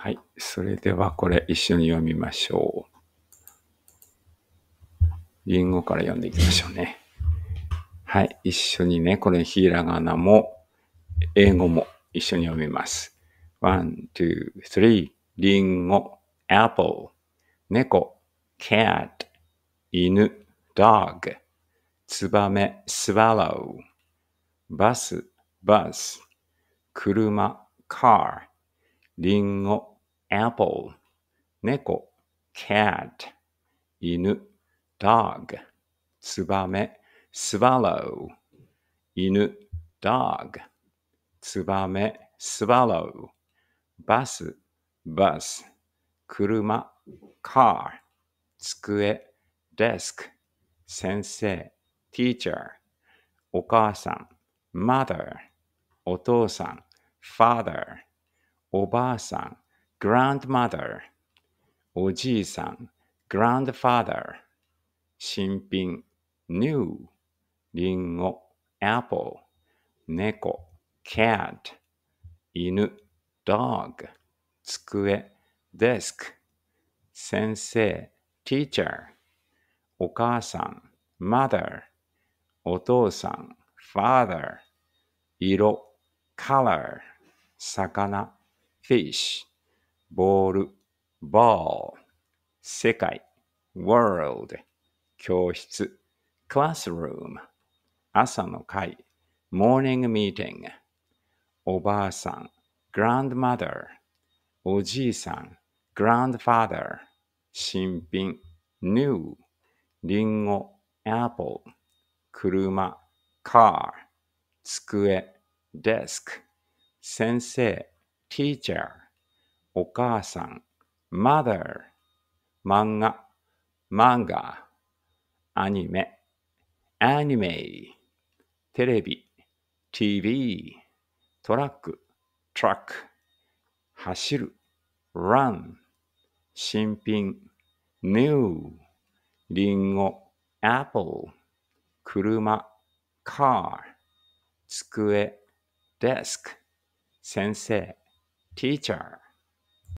はい。それではこれ一緒に読みましょう。リンゴから読んでいきましょうね。はい。一緒にね、これひらがなも英語も一緒に読みます。ワン、ツー、スリー。りんご、アップル、猫、cat、犬、dog、ツバメ、swallow、バス、バス、車、car、リンゴ、apple 猫 cat 犬 dog ツバメ swallow 犬 dog ツバメ swallow バス bus 車 car 机 desk 先生 teacher お母さん mother お父さん father おばあさん grandmother, おじいさん grandfather, 新品 new, ringo, apple, neko, cat, 犬 dog, 机 desk, 先生 teacher, お母さん mother, お父さん father, 色 color, 魚 fish ボール、ball。世界、world。教室、classroom。朝の会、morning meeting。おばあさん、grandmother。おじいさん、grandfather。新品、new。りんご、apple。車、car。机、desk、先生、teacher。お母さん、mother、漫画、manga、アニメ、アニメ、テレビ、TV、トラック、トラック、走る、run、新品、new、リンゴ、apple、車、car、机、desk、先生、teacher。